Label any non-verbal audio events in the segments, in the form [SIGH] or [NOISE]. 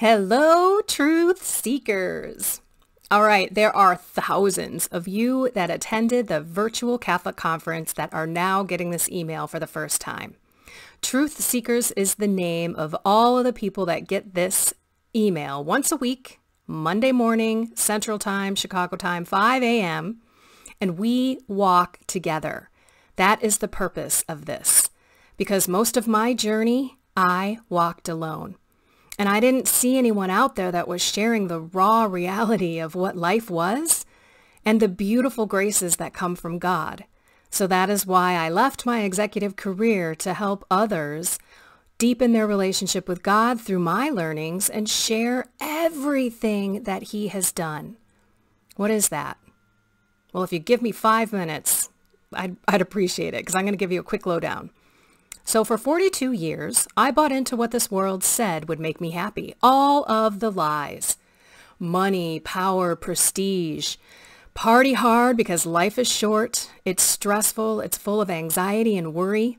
Hello, truth seekers. All right, there are thousands of you that attended the virtual Catholic conference that are now getting this email for the first time. Truth Seekers is the name of all of the people that get this email once a week, Monday morning, Central Time, Chicago time, 5 a.m., and we walk together. That is the purpose of this. Because most of my journey, I walked alone and I didn't see anyone out there that was sharing the raw reality of what life was and the beautiful graces that come from God. So that is why I left my executive career to help others deepen their relationship with God through my learnings and share everything that he has done. What is that? Well, if you give me five minutes, I'd, I'd appreciate it because I'm going to give you a quick lowdown. So for 42 years, I bought into what this world said would make me happy. All of the lies. Money, power, prestige. Party hard because life is short. It's stressful. It's full of anxiety and worry.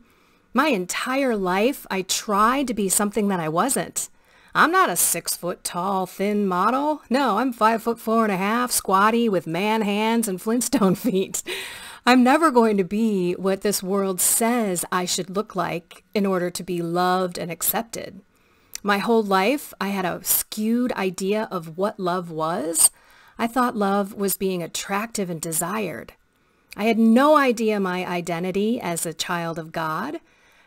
My entire life, I tried to be something that I wasn't. I'm not a six foot tall, thin model. No, I'm five foot four and a half, squatty with man hands and [LAUGHS] Flintstone feet. I'm never going to be what this world says I should look like in order to be loved and accepted. My whole life, I had a skewed idea of what love was. I thought love was being attractive and desired. I had no idea my identity as a child of God.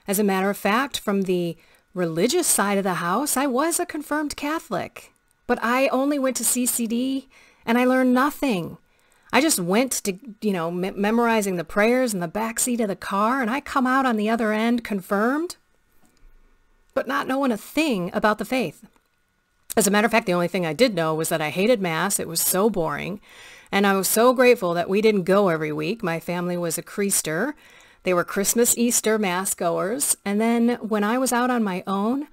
As a matter of fact, from the religious side of the house, I was a confirmed Catholic. But I only went to CCD and I learned nothing. I just went to, you know, memorizing the prayers in the back seat of the car, and I come out on the other end confirmed, but not knowing a thing about the faith. As a matter of fact, the only thing I did know was that I hated Mass. It was so boring. And I was so grateful that we didn't go every week. My family was a creaster. They were Christmas, Easter Mass goers. And then when I was out on my own,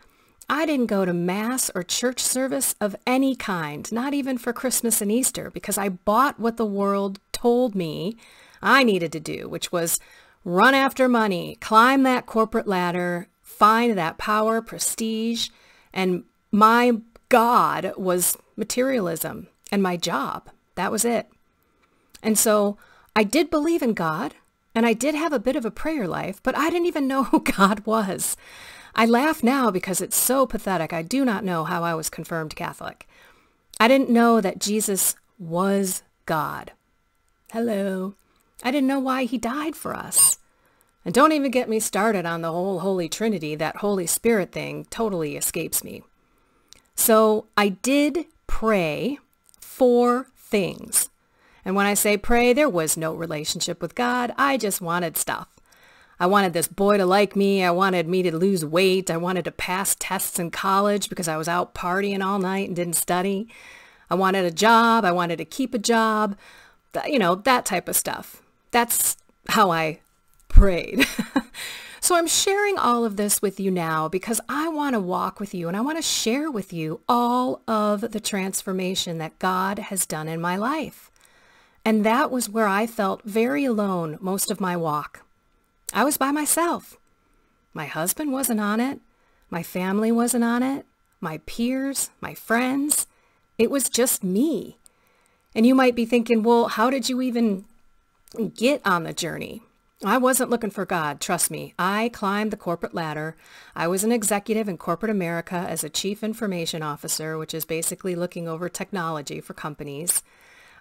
I didn't go to mass or church service of any kind, not even for Christmas and Easter, because I bought what the world told me I needed to do, which was run after money, climb that corporate ladder, find that power, prestige, and my God was materialism and my job. That was it. And so I did believe in God, and I did have a bit of a prayer life, but I didn't even know [LAUGHS] who God was. I laugh now because it's so pathetic I do not know how I was confirmed Catholic. I didn't know that Jesus was God. Hello. I didn't know why he died for us. And don't even get me started on the whole Holy Trinity, that Holy Spirit thing totally escapes me. So I did pray for things. And when I say pray, there was no relationship with God. I just wanted stuff. I wanted this boy to like me. I wanted me to lose weight. I wanted to pass tests in college because I was out partying all night and didn't study. I wanted a job. I wanted to keep a job. You know, that type of stuff. That's how I prayed. [LAUGHS] so I'm sharing all of this with you now because I want to walk with you and I want to share with you all of the transformation that God has done in my life. And that was where I felt very alone most of my walk. I was by myself. My husband wasn't on it. My family wasn't on it. My peers, my friends. It was just me. And you might be thinking, well, how did you even get on the journey? I wasn't looking for God, trust me. I climbed the corporate ladder. I was an executive in corporate America as a chief information officer, which is basically looking over technology for companies.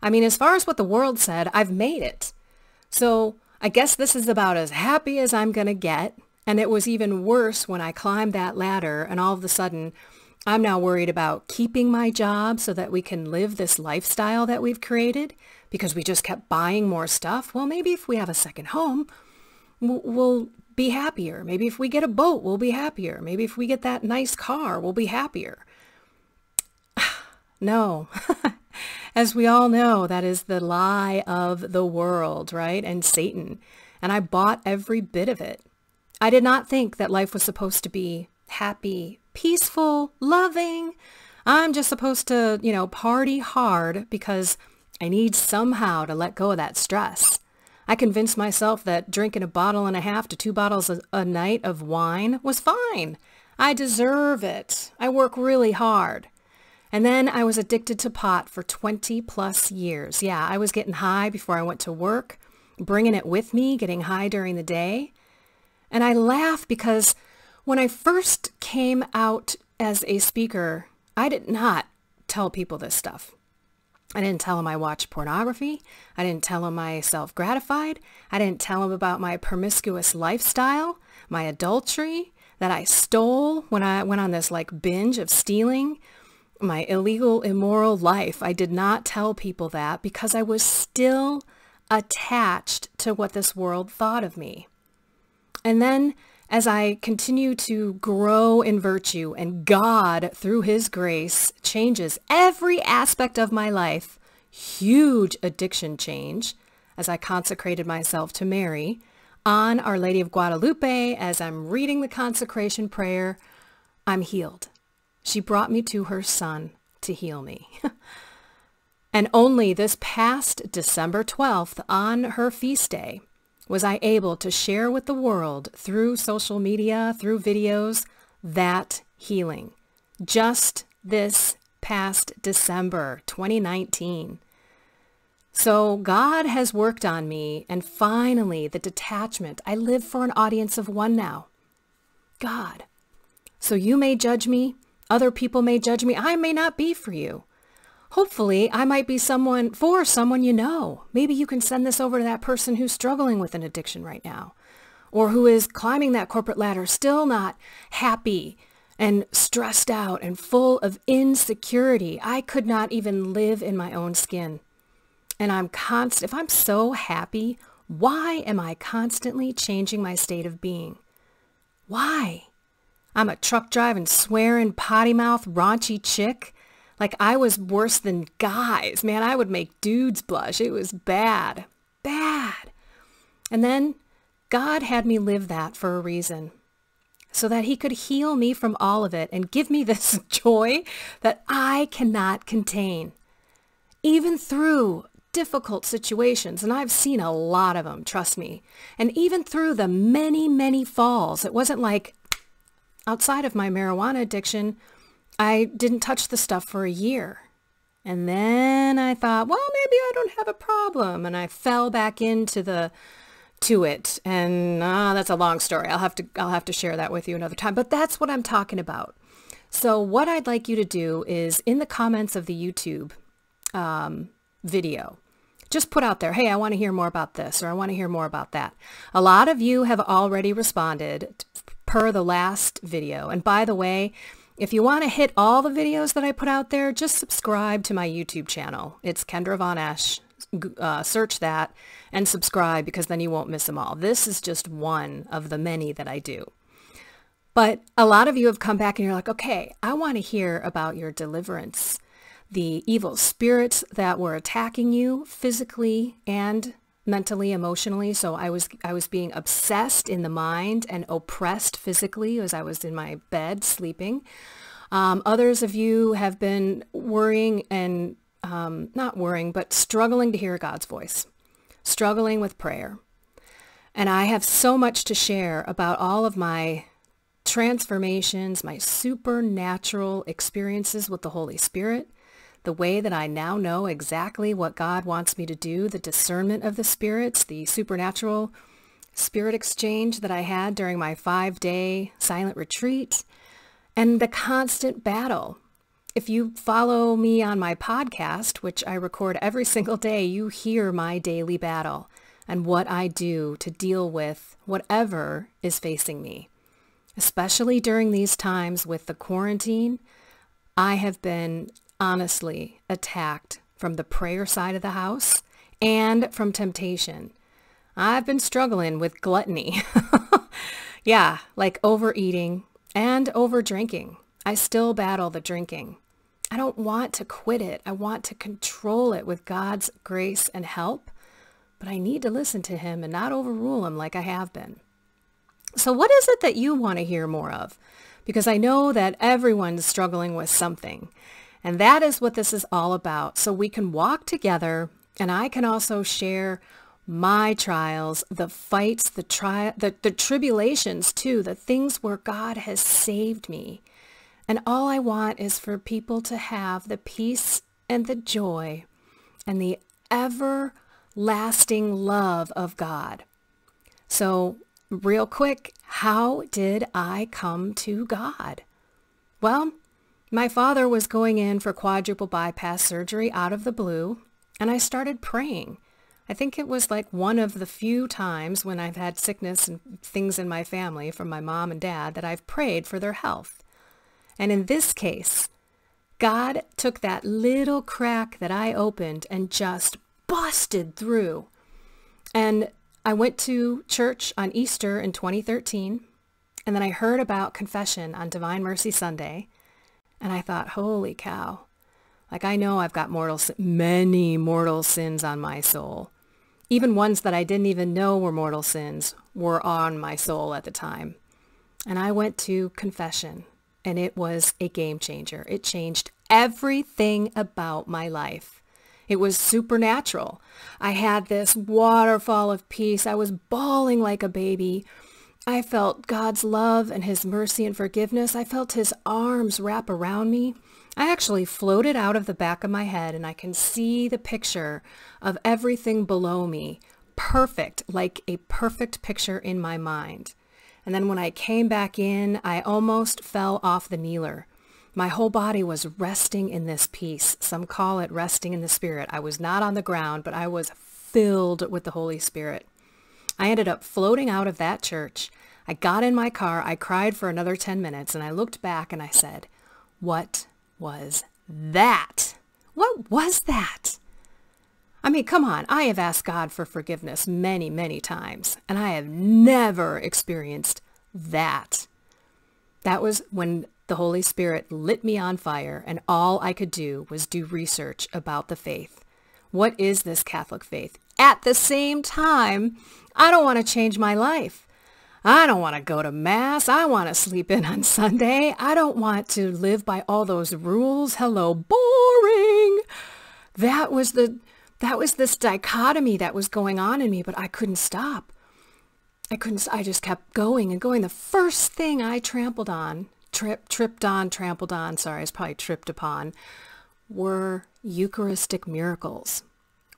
I mean, as far as what the world said, I've made it. So I guess this is about as happy as I'm going to get. And it was even worse when I climbed that ladder and all of a sudden I'm now worried about keeping my job so that we can live this lifestyle that we've created because we just kept buying more stuff. Well, maybe if we have a second home, we'll be happier. Maybe if we get a boat, we'll be happier. Maybe if we get that nice car, we'll be happier. [SIGHS] no, [LAUGHS] As we all know, that is the lie of the world, right? And Satan. And I bought every bit of it. I did not think that life was supposed to be happy, peaceful, loving. I'm just supposed to, you know, party hard because I need somehow to let go of that stress. I convinced myself that drinking a bottle and a half to two bottles a, a night of wine was fine. I deserve it. I work really hard. And then I was addicted to pot for 20 plus years. Yeah, I was getting high before I went to work, bringing it with me, getting high during the day. And I laugh because when I first came out as a speaker, I did not tell people this stuff. I didn't tell them I watched pornography. I didn't tell them I self-gratified. I didn't tell them about my promiscuous lifestyle, my adultery, that I stole when I went on this like binge of stealing my illegal, immoral life. I did not tell people that because I was still attached to what this world thought of me. And then as I continue to grow in virtue and God, through his grace, changes every aspect of my life, huge addiction change as I consecrated myself to Mary, on Our Lady of Guadalupe, as I'm reading the consecration prayer, I'm healed. She brought me to her son to heal me. [LAUGHS] and only this past December 12th, on her feast day, was I able to share with the world through social media, through videos, that healing. Just this past December 2019. So God has worked on me, and finally, the detachment. I live for an audience of one now. God. So you may judge me, other people may judge me. I may not be for you. Hopefully, I might be someone for someone you know. Maybe you can send this over to that person who's struggling with an addiction right now or who is climbing that corporate ladder still not happy and stressed out and full of insecurity. I could not even live in my own skin. And I'm constant, if I'm so happy, why am I constantly changing my state of being? Why? I'm a truck driving, swearing, potty mouth, raunchy chick. Like I was worse than guys. Man, I would make dudes blush. It was bad. Bad. And then God had me live that for a reason. So that he could heal me from all of it and give me [LAUGHS] this joy that I cannot contain. Even through difficult situations, and I've seen a lot of them, trust me. And even through the many, many falls, it wasn't like, Outside of my marijuana addiction, I didn't touch the stuff for a year. And then I thought, well, maybe I don't have a problem. And I fell back into the to it. And ah, that's a long story. I'll have to I'll have to share that with you another time. But that's what I'm talking about. So what I'd like you to do is in the comments of the YouTube um, video, just put out there, hey, I want to hear more about this or I want to hear more about that. A lot of you have already responded per the last video. And by the way, if you want to hit all the videos that I put out there, just subscribe to my YouTube channel. It's Kendra Von Ash. Uh, search that and subscribe because then you won't miss them all. This is just one of the many that I do. But a lot of you have come back and you're like, okay, I want to hear about your deliverance, the evil spirits that were attacking you physically and mentally, emotionally. So I was I was being obsessed in the mind and oppressed physically as I was in my bed sleeping. Um, others of you have been worrying and um, not worrying, but struggling to hear God's voice, struggling with prayer. And I have so much to share about all of my transformations, my supernatural experiences with the Holy Spirit, the way that I now know exactly what God wants me to do, the discernment of the spirits, the supernatural spirit exchange that I had during my five-day silent retreat, and the constant battle. If you follow me on my podcast, which I record every [LAUGHS] single day, you hear my daily battle and what I do to deal with whatever is facing me. Especially during these times with the quarantine, I have been honestly attacked from the prayer side of the house and from temptation. I've been struggling with gluttony. [LAUGHS] yeah, like overeating and overdrinking. I still battle the drinking. I don't want to quit it. I want to control it with God's grace and help, but I need to listen to him and not overrule him like I have been. So what is it that you want to hear more of? Because I know that everyone's struggling with something. And that is what this is all about. So we can walk together and I can also share my trials, the fights, the, tri- the, the tribulations too, the things where God has saved me. And all I want is for people to have the peace and the joy and the everlasting love of God. So real quick, how did I come to God? Well, my father was going in for quadruple bypass surgery out of the blue, and I started praying. I think it was like one of the few times when I've had sickness and things in my family from my mom and dad that I've prayed for their health. And in this case, God took that little crack that I opened and just busted through. And I went to church on Easter in 2013, and then I heard about confession on Divine Mercy Sunday. And I thought, holy cow. Like I know I've got mortal, many mortal sins on my soul. Even ones that I didn't even know were mortal sins were on my soul at the time. And I went to confession and it was a game changer. It changed everything about my life. It was supernatural. I had this waterfall of peace. I was bawling like a baby. I felt God's love and his mercy and forgiveness. I felt his arms wrap around me. I actually floated out of the back of my head and I can see the picture of everything below me, perfect, like a perfect picture in my mind. And then when I came back in, I almost fell off the kneeler. My whole body was resting in this peace. Some call it resting in the Spirit. I was not on the ground, but I was filled with the Holy Spirit. I ended up floating out of that church. I got in my car, I cried for another 10 minutes, and I looked back and I said, what was that? What was that? I mean, come on, I have asked God for forgiveness many, many times, and I have never experienced that. That was when the Holy Spirit lit me on fire, and all I could do was do research about the faith. What is this Catholic faith? At the same time, I don't want to change my life. I don't want to go to Mass. I want to sleep in on Sunday. I don't want to live by all those rules. Hello, boring. That was the that was this dichotomy that was going on in me, but I couldn't stop. I couldn't I just kept going and going. The first thing I trampled on, trip tripped on, trampled on, sorry, I was probably tripped upon, were Eucharistic miracles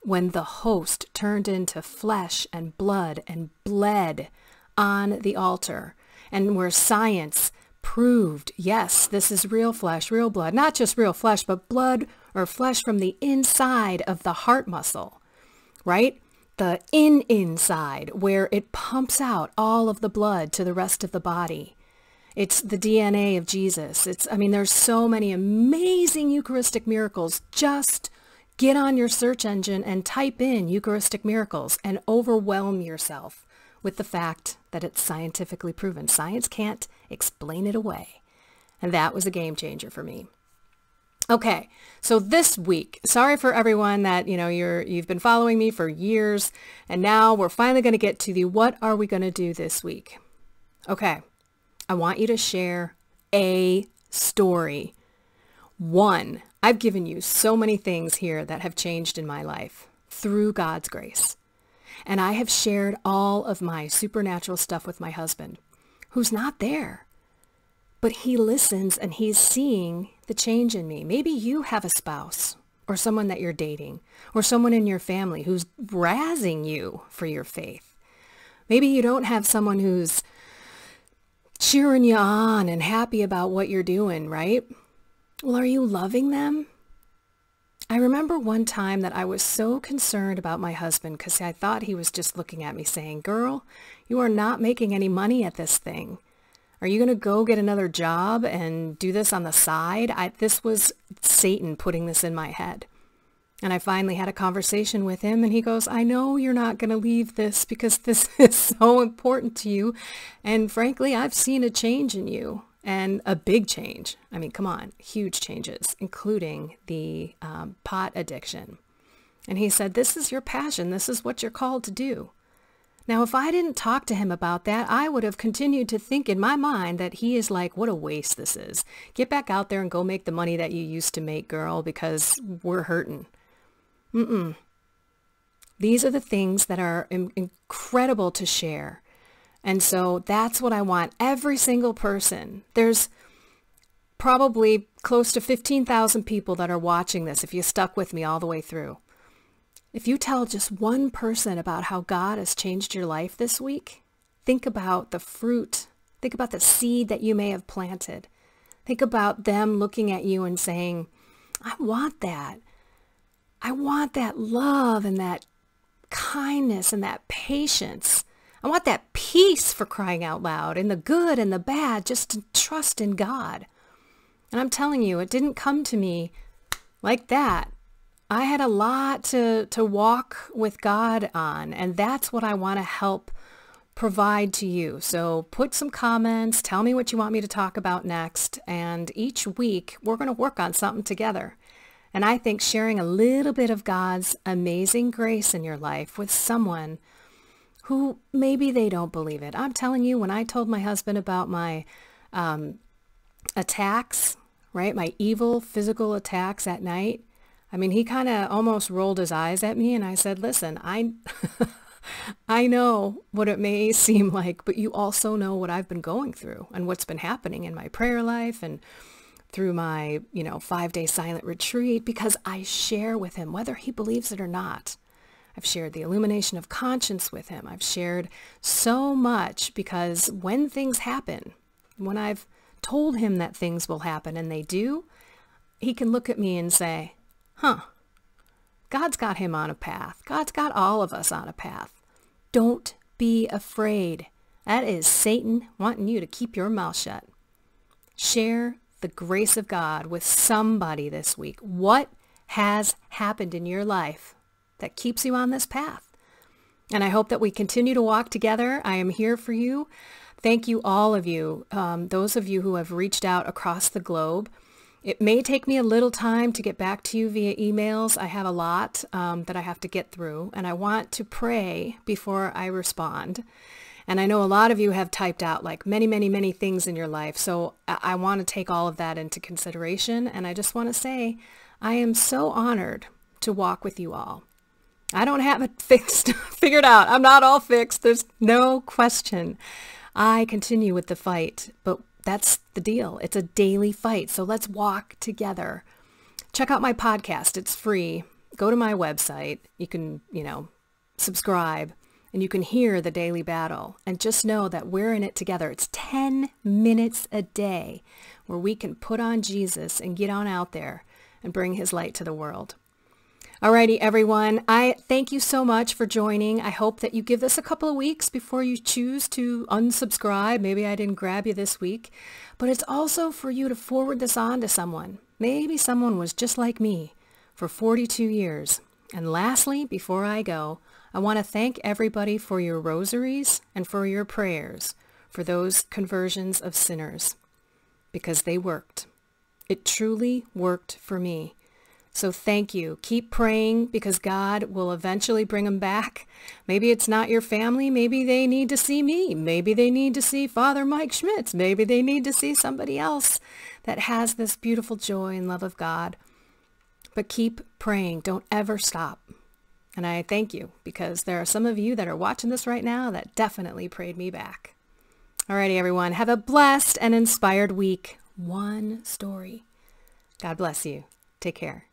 when the host turned into flesh and blood and bled on the altar, and where science proved, yes, this is real flesh, real blood, not just real flesh, but blood or flesh from the inside of the heart muscle, right? The in inside, where it pumps out all of the blood to the rest of the body. It's the DNA of Jesus. It's, I mean, there's so many amazing Eucharistic miracles just Get on your search engine and type in Eucharistic miracles and overwhelm yourself with the fact that it's scientifically proven. Science can't explain it away. And that was a game changer for me. Okay, so this week, sorry for everyone that, you know, you're, you've been following me for years, and now we're finally going to get to the what are we going to do this week? Okay, I want you to share a story, one I've given you so many things here that have changed in my life through God's grace. And I have shared all of my supernatural stuff with my husband, who's not there. But he listens and he's seeing the change in me. Maybe you have a spouse or someone that you're dating or someone in your family who's razzing you for your faith. Maybe you don't have someone who's cheering you on and happy about what you're doing, right? Well, are you loving them? I remember one time that I was so concerned about my husband because I thought he was just looking at me saying, Girl, you are not making any money at this thing. Are you going to go get another job and do this on the side? I, this was Satan putting this in my head. And I finally had a conversation with him and he goes, I know you're not going to leave this because this [LAUGHS] is so important to you. And frankly, I've seen a change in you and a big change. I mean, come on, huge changes, including the um, pot addiction. And he said, This is your passion. This is what you're called to do. Now, if I didn't talk to him about that, I would have continued to think in my mind that he is like, what a waste this is. Get back out there and go make the money that you used to make, girl, because we're hurting. Mm-mm. These are the things that are incredible to share and so that's what I want every single person. There's probably close to 15,000 people that are watching this if you stuck with me all the way through. If you tell just one person about how God has changed your life this week, think about the fruit. Think about the seed that you may have planted. Think about them looking at you and saying, I want that. I want that love and that kindness and that patience I want that peace for crying out loud and the good and the bad just to trust in God. And I'm telling you, it didn't come to me like that. I had a lot to, to walk with God on, and that's what I want to help provide to you. So put some comments, tell me what you want me to talk about next, and each week we're going to work on something together. And I think sharing a little bit of God's amazing grace in your life with someone who maybe they don't believe it. I'm telling you, when I told my husband about my um, attacks, right, my evil physical attacks at night, I mean, he kind of almost rolled his eyes at me and I said, listen, I, [LAUGHS] I know what it may seem like, but you also know what I've been going through and what's been happening in my prayer life and through my, you know, five day silent retreat because I share with him, whether he believes it or not. I've shared the illumination of conscience with him. I've shared so much because when things happen, when I've told him that things will happen and they do, he can look at me and say, huh, God's got him on a path. God's got all of us on a path. Don't be afraid. That is Satan wanting you to keep your mouth shut. Share the grace of God with somebody this week. What has happened in your life that keeps you on this path. And I hope that we continue to walk together. I am here for you. Thank you, all of you, um, those of you who have reached out across the globe. It may take me a little time to get back to you via emails. I have a lot um, that I have to get through, and I want to pray before I respond. And I know a lot of you have typed out like many, many, many things in your life. So I, I want to take all of that into consideration. And I just want to say, I am so honored to walk with you all. I don't have it [LAUGHS] fixed, figured out. I'm not all fixed. There's no question. I continue with the fight, but that's the deal. It's a daily fight. So let's walk together. Check out my podcast. It's free. Go to my website. You can, you know, subscribe and you can hear the daily battle. And just know that we're in it together. It's 10 minutes a day where we can put on Jesus and get on out there and bring his light to the world. Alrighty, everyone. I thank you so much for joining. I hope that you give this a couple of weeks before you choose to unsubscribe. Maybe I didn't grab you this week, but it's also for you to forward this on to someone. Maybe someone was just like me for 42 years. And lastly, before I go, I want to thank everybody for your rosaries and for your prayers for those conversions of sinners because they worked. It truly worked for me. So thank you. Keep praying because God will eventually bring them back. Maybe it's not your family. Maybe they need to see me. Maybe they need to see Father Mike Schmitz. Maybe they need to see somebody else that has this beautiful joy and love of God. But keep praying. Don't ever stop. And I thank you because there are some of you that are watching this right now that definitely prayed me back. Alrighty, everyone. Have a blessed and inspired week. One story. God bless you. Take care.